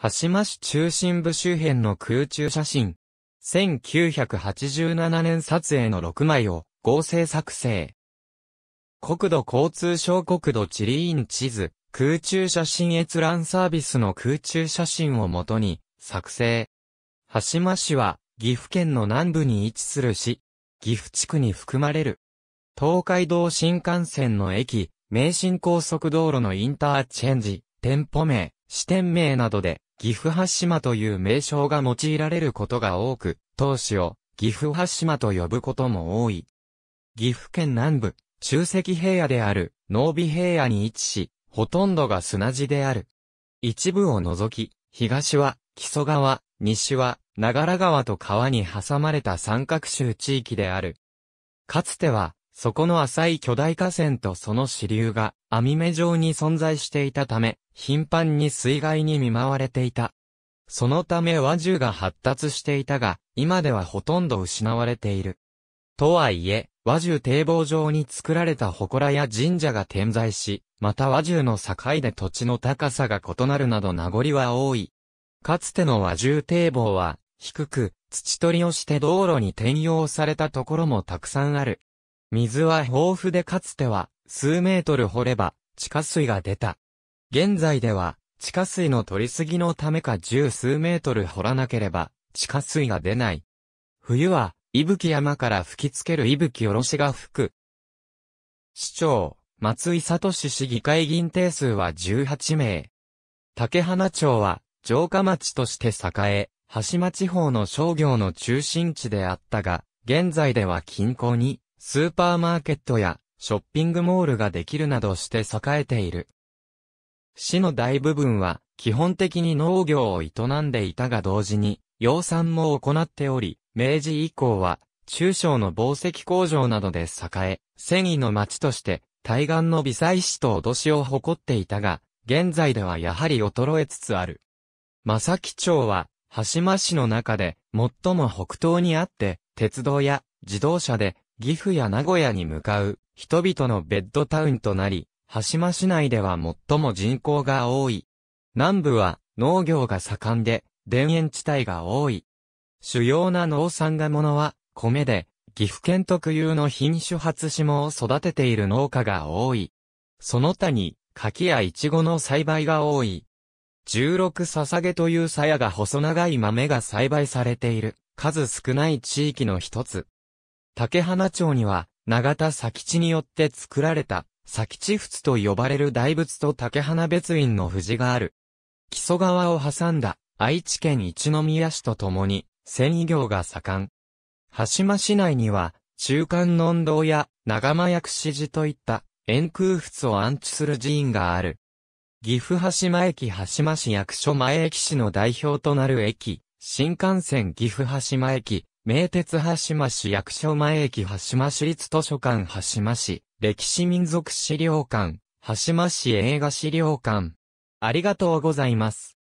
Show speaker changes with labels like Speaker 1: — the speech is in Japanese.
Speaker 1: 橋間市中心部周辺の空中写真。1987年撮影の6枚を合成作成。国土交通省国土地理院地図、空中写真閲覧サービスの空中写真をもとに作成。橋間市は岐阜県の南部に位置する市、岐阜地区に含まれる。東海道新幹線の駅、名神高速道路のインターチェンジ、店舗名、支店名などで、岐阜羽島という名称が用いられることが多く、当市を岐阜羽島と呼ぶことも多い。岐阜県南部、中石平野である、濃尾平野に位置し、ほとんどが砂地である。一部を除き、東は、木曽川、西は、長良川と川に挟まれた三角州地域である。かつては、そこの浅い巨大河川とその支流が網目状に存在していたため、頻繁に水害に見舞われていた。そのため和獣が発達していたが、今ではほとんど失われている。とはいえ、和獣堤防上に作られた祠や神社が点在し、また和獣の境で土地の高さが異なるなど名残は多い。かつての和獣堤防は、低く、土取りをして道路に転用されたところもたくさんある。水は豊富でかつては、数メートル掘れば、地下水が出た。現在では、地下水の取りすぎのためか十数メートル掘らなければ、地下水が出ない。冬は、伊吹山から吹きつける伊吹おろしが吹く。市長、松井聡市議会議員定数は18名。竹花町は、城下町として栄え、橋間地方の商業の中心地であったが、現在では近郊に、スーパーマーケットやショッピングモールができるなどして栄えている。市の大部分は基本的に農業を営んでいたが同時に、養蚕も行っており、明治以降は中小の紡績工場などで栄え、繊維の町として対岸の微細市と脅しを誇っていたが、現在ではやはり衰えつつある。正木町は、橋間市の中で最も北東にあって、鉄道や自動車で岐阜や名古屋に向かう人々のベッドタウンとなり、羽島市内では最も人口が多い。南部は農業が盛んで、田園地帯が多い。主要な農産がものは、米で、岐阜県特有の品種初霜を育てている農家が多い。その他に、柿やイチゴの栽培が多い。十六捧げという鞘が細長い豆が栽培されている、数少ない地域の一つ。竹花町には、長田佐吉によって作られた、佐吉仏と呼ばれる大仏と竹花別院の藤がある。木曽川を挟んだ愛知県一宮市とともに、繊維業が盛ん。羽島市内には、中間農道や長間薬師寺といった円空仏を安置する寺院がある。岐阜羽島駅羽島市役所前駅市の代表となる駅、新幹線岐阜羽島駅、名鉄羽島市役所前駅羽島市立図書館羽島市、歴史民族資料館、羽島市映画資料館。ありがとうございます。